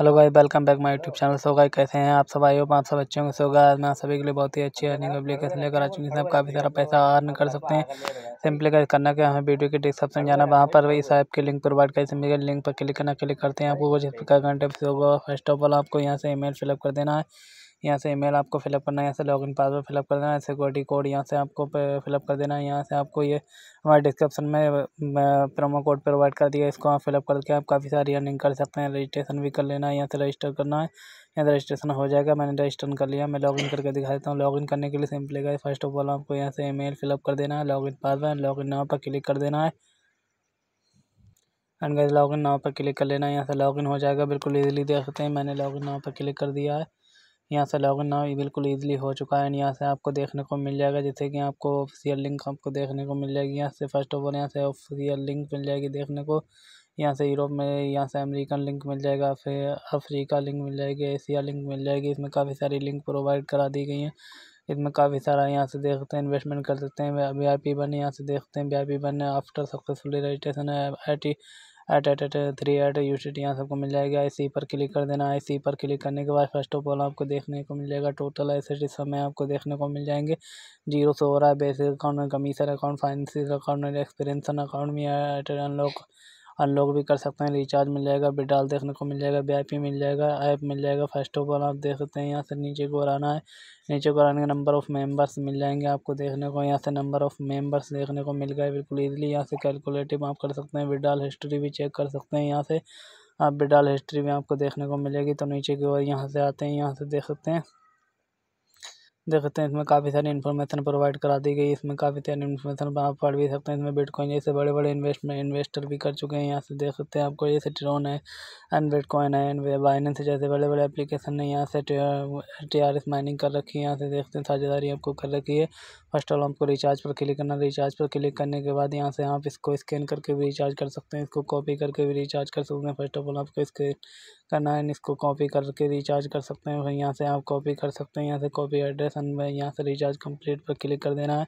hello guys welcome back my YouTube channel so guys कैसे हैं आप सब आए हो आप सब अच्छे होंगे सो गाइस मैं आप सभी के लिए बहुत ही अच्छी अर्निंग एप्लीकेशन लेकर आ चुकी है आप काफ़ी सारा पैसा अर्न कर सकते हैं सिंपली गाइस करना क्या हमें वीडियो के डिस्क्रिप्शन जाना वहाँ पर इस ऐप के लिंक प्रोवाइड कर सकते के लिंक पर क्लिक करना क्लिक करते हैं आपको जिस प्रकार का होगा फर्स्ट ऑफ ऑल आपको यहाँ से ईमेल फिलअप कर देना है यहाँ से ईमेल आपको फिलअप करना है यहाँ से लॉगिन पासवर्ड फिलअप कर देना है सिक्योरिटी कोड यहाँ से आपको फिलअप कर देना है यहाँ से आपको ये हमारे डिस्क्रिप्शन में प्रोमो कोड प्रोवाइड कर दिया इसको आप फिलअप करके आप काफ़ी सारी अर्निंग कर सकते हैं रजिस्ट्रेशन भी कर लेना है यहाँ से रजिस्टर करना है यहाँ से रजिस्ट्रेशन हो जाएगा मैंने रजिस्टर कर लिया मैं लॉगिन करके दिखा देता हूँ लॉगिन करने के लिए सिंपली गए फर्स्ट ऑफ ऑल आपको यहाँ से ईमेल फिलअप कर देना है लॉगिन पासवर्ड लॉगिन नाव पर क्लिक कर देना है एंड गैस लॉगिन नाव पर क्लिक कर लेना है यहाँ से लॉगिन हो जाएगा बिल्कुल ईजिली देख सकते हैं मैंने लॉगिन नाव पर क्लिक कर दिया है यहाँ से लॉगिन ना बिल्कुल ईजिली हो चुका है यहाँ से आपको देखने को मिल जाएगा जैसे कि आपको ऑफिशियल लिंक आपको देखने को मिल जाएगी यहाँ से फर्स्ट ऑफ ऑल यहाँ से ऑफिशियल लिंक मिल जाएगी देखने को यहाँ से यूरोप में यहाँ से अमेरिकन लिंक मिल जाएगा फिर अफ्रीका लिंक मिल जाएगी एशिया लिंक मिल जाएगी इसमें काफ़ी सारी लिंक प्रोवाइड करा दी गई हैं इसमें काफ़ी सारा यहाँ से देखते हैं इन्वेस्टमेंट कर सकते हैं वी आई पी बने यहाँ से देखते हैं वी आई पी बने आफ्टर सक्सेसफुली रजिस्ट्रेशन है I T eight eight eight three eight U T यहाँ सबको मिल जाएगा सी पर क्लिक कर देना आई सी पर क्लिक करने के बाद फर्स्ट ऑफ ऑल आपको देखने को मिल जाएगा टोटल एसेट समय आपको देखने को मिल जाएंगे जीरो से हो रहा है बेसिक अकाउंट में कमीशन अकाउंट फाइनेंशियल अकाउंट एक्सपीरियंसन अकाउंट में एट अनलॉक अनलॉक भी कर सकते हैं रिचार्ज मिल जाएगा विड्रॉल देखने को मिल जाएगा वी पी मिल जाएगा ऐप मिल जाएगा फर्स्ट ऑफ ऑल आप देख सकते हैं यहाँ से नीचे को आना है नीचे को आने का नंबर ऑफ़ मेंबर्स मिल जाएंगे आपको देखने को यहाँ से नंबर ऑफ़ मेंबर्स देखने को मिल गए बिल्कुल ईजिली यहाँ से कैलकुलेटिव आप कर सकते हैं विड्रॉल हिस्ट्री भी चेक कर सकते हैं यहाँ से आप विड्रॉल हिस्ट्री भी आपको देखने को मिलेगी तो नीचे की ओर यहाँ से आते हैं यहाँ से देख सकते हैं देख सकते हैं इसमें काफ़ी सारी इन्फॉर्मेशन प्रोवाइड करा दी गई इसमें काफ़ी सारी इन्फॉर्मेशन आप पढ़ भी सकते हैं इसमें बिटकॉइन जैसे बड़े बड़े इन्वेस्टमेंट इन्वेस्टर भी कर चुके हैं यहाँ से देख सकते हैं आपको जैसे ट्रोन है एंड बिटकॉइन है एंड बाइनेंस जैसे बड़े बड़े एप्लीकेशन ने यहाँ से टी आर माइनिंग कर रखी है यहाँ से देखते हैं साझेदारी आपको कर रखी है फर्स्ट ऑल आपको रिचार्ज पर क्लिक करना रिचार्ज पर क्लिक करने के बाद यहाँ से आप इसको स्कैन करके भी रिचार्ज कर सकते हैं इसको कॉपी करके भी रिचार्ज कर सकते हैं फर्स्ट ऑफ ऑल आपको स्कैन करना है इसको कॉपी करके रिचार्ज कर सकते हैं फिर यहाँ से आप कॉपी कर सकते हैं यहाँ से कॉपी एड्रेस लोकेशन में यहाँ से रिचार्ज कंप्लीट पर क्लिक कर देना है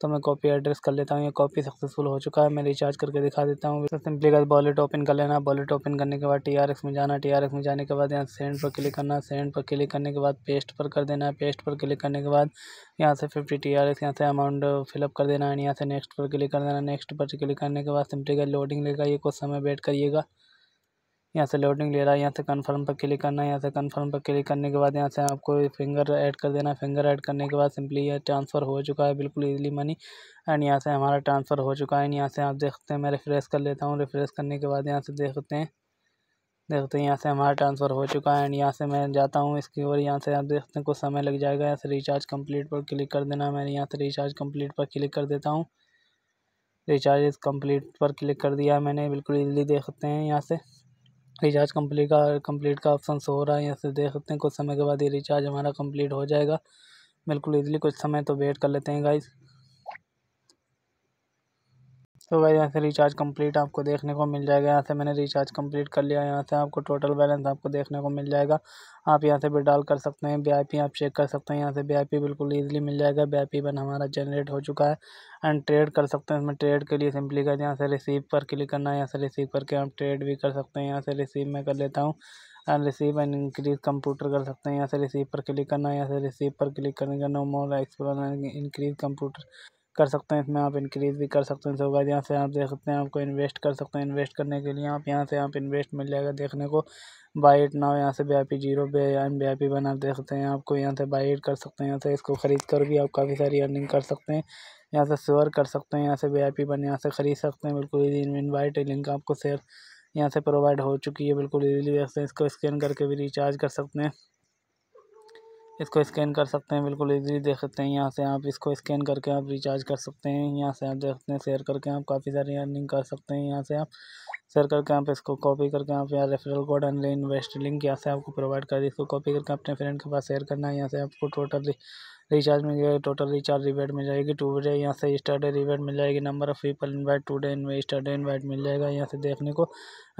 तो मैं कॉपी एड्रेस कर लेता हूँ ये कॉपी सक्सेसफुल हो चुका है मैं रिचार्ज करके दिखा देता हूँ सिंपली का वॉलेट ओपन कर लेना वॉलेट ओपन करने के बाद टी में जाना टी में जाने के बाद यहाँ सेंड पर क्लिक करना सेंड पर क्लिक करने के बाद पेस्ट पर कर देना है पेस्ट पर क्लिक करने के बाद यहाँ से फिफ्टी टी आर यहाँ से अमाउंट फिलअप कर देना है यहाँ से नेक्स्ट पर क्लिक कर देना नेक्स्ट पर क्लिक करने के बाद सिंपली का लोडिंग लेगा ये कुछ समय वेट करिएगा यहाँ से लोडिंग ले रहा है यहाँ से कन्फर्म पर क्लिक करना है यहाँ से कन्फर्म पर क्लिक करने के बाद यहाँ से आपको फिंगर ऐड कर देना है फिंगर ऐड करने के बाद सिंपली ये ट्रांसफ़र हो चुका है बिल्कुल ईजिली मनी एंड यहाँ से हमारा ट्रांसफ़र हो चुका है यहाँ से आप देखते हैं मैं रिफ़्रेश कर लेता हूँ रिफ़्रेश करने के बाद यहाँ से देखते हैं देखते हैं यहाँ से हमारा ट्रांसफ़र हो चुका है एंड यहाँ से मैं जाता हूँ इसकी और यहाँ से आप देखते हैं कुछ समय लग जाएगा यहाँ से रिचार्ज कम्प्लीट पर क्लिक कर देना मैंने यहाँ से रिचार्ज कम्प्लीट पर क्लिक कर देता हूँ रिचार्ज कम्प्लीट पर क्लिक कर दिया मैंने बिल्कुल ईजिली देखते हैं यहाँ से रिचार्ज कंप्लीट का कंप्लीट का ऑप्शन हो रहा है यहाँ से देख सकते हैं कुछ समय के बाद ये रिचार्ज हमारा कंप्लीट हो जाएगा बिल्कुल ईज़िली कुछ समय तो वेट कर लेते हैं गाइस तो भाई यहाँ से रिचार्ज कंप्लीट आपको देखने को मिल जाएगा यहाँ से मैंने रिचार्ज कंप्लीट कर लिया यहाँ से आपको टोटल बैलेंस आपको देखने को मिल जाएगा आप यहाँ से विड्रॉल कर सकते हैं वी आप चेक कर सकते हैं यहाँ से वी बिल्कुल ईजिली मिल जाएगा वी बन हमारा जनरेट हो चुका है एंड ट्रेड कर सकते हैं इसमें ट्रेड के लिए सिंपली कर यहाँ से रिसीव पर क्लिक करना है यहाँ से रिसीव करके आप ट्रेड भी कर सकते हैं यहाँ से रिसीव मैं कर लेता हूँ and receive and increase computer कर सकते हैं यहाँ से रिसीव पर क्लिक करना है यहाँ से रिसीव पर क्लिक करने का no more explore increase computer कर सकते हैं इसमें आप इंक्रीज भी कर सकते हैं सो गाइस यहाँ से आप देख सकते हैं आपको इन्वेस्ट कर सकते हैं इन्वेस्ट करने के लिए आप यहाँ से आप इन्वेस्ट मिल जाएगा देखने को बाई एट नाउ यहाँ से B I P zero B M I P बना देख सकते हैं आपको यहाँ से बाई एट कर सकते हैं यहाँ से इसको ख़रीद कर भी आप काफ़ी सारी अर्निंग कर सकते हैं यहाँ से शेयर कर सकते हैं यहाँ से बी आई पी बन यहाँ से ख़रीद सकते हैं बिल्कुल ईजी इन्वाइट लिंक आपको शेयर यहाँ से प्रोवाइड हो चुकी है बिल्कुल ईजिली देख सकते हैं इसको स्कैन करके भी रिचार्ज कर सकते हैं इसको स्कैन कर सकते हैं बिल्कुल ईजीली देख सकते हैं यहाँ से आप इसको स्कैन करके आप रिचार्ज कर सकते हैं यहाँ से आप देख सकते हैं शेयर करके आप काफ़ी सारी अर्निंग कर सकते हैं यहाँ से आप शेयर करके आप इसको कॉपी करके आप यहाँ referral code and invest link यहाँ से आपको प्रोवाइड कर दी इसको कॉपी करके अपने फ्रेंड के पास शेयर करना है यहाँ से आपको टोटल रिचार्ज मिल जाएगी टोटल रिचार्ज रिवेट मिल जाएगी टू डे यहाँ से स्टर्डे रिवेट मिल जाएगी number of people invite today invite day invite मिल जाएगा यहाँ से देखने को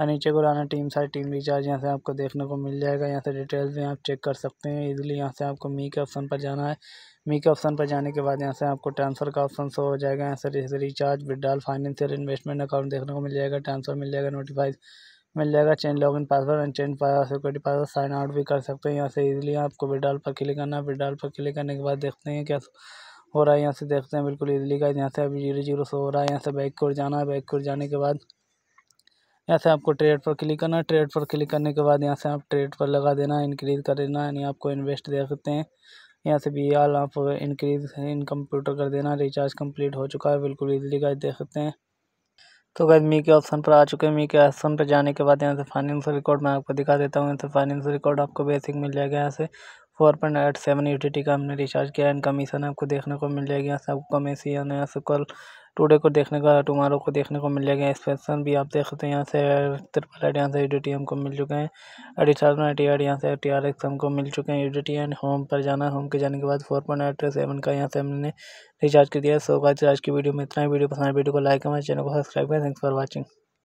और नीचे को लाना टीम साइड टीम रिचार्ज यहाँ से आपको देखने को मिल जाएगा यहाँ से डिटेल्स भी आप चेक कर सकते हैं इज़िली यहाँ से आपको मी के ऑप्शन पर जाना है मी के ऑप्शन पर जाने के बाद यहाँ से आपको ट्रांसफ़र का ऑप्शन शो हो जाएगा यहाँ से recharge withdrawal financial investment account देखने को मिल जाएगा ट्रांसफ़र मिल जाएगा नोटिफाइज मिल जाएगा change in password and change security password sign out भी कर सकते हैं यहाँ से इजीली आपको विड्रॉल पर क्लिक करना है विड्रॉल पर क्लिक करने के बाद देखते हैं क्या हो रहा है यहाँ से देखते हैं बिल्कुल इजीली का यहाँ से अभी जीरो जीरो सो हो रहा है यहाँ से बैक को जाना है बैक कोड जाने के बाद यहाँ से आपको ट्रेड पर क्लिक करना है ट्रेड पर क्लिक करने के बाद यहाँ से आप ट्रेड पर लगा देना है इंक्रीज़ कर देना यानी आपको इन्वेस्ट दे सकते हैं यहाँ से भी आल आप इनक्रीज इन कंप्यूटर कर देना रिचार्ज कंप्लीट हो चुका है बिल्कुल ईजिली गाइस देख सकते हैं तो गैस मी के ऑप्शन पर आ चुके हैं मी के ऑप्शन पर जाने के बाद यहाँ से फाइनेंशियल रिकॉर्ड मैं आपको दिखा देता हूँ यहाँ से फाइनेंशियल रिकॉर्ड आपको बेसिक मिल जाएगा यहाँ से फोर पॉइंट एट सेवन का हमने रिचार्ज किया एंड कमीशन आपको देखने को मिल जाएगी यहाँ से आपको कमीशन यहाँ से कॉल टुडे को देखने का टुमारो को देखने को मिल जाएगा एक्सपेंसन भी आप देख सकते हैं यहाँ से ट्रिपल एड यहाँ से यू टी हमको मिल चुके हैं अड़ी थाउजेंड एटी यहाँ से टी आर एक्स हमको मिल चुके हैं यू एंड होम पर जाना होम के जाने के बाद फोर पॉइंट एट सेवन का यहाँ से हमने रिचार्ज कर दिया सो गाइस आज की वीडियो में इतना ही वीडियो पसंद है वीडियो को लाइक करें चैनल को सब्सक्राइब करें थैंक्स फॉर वॉचिंग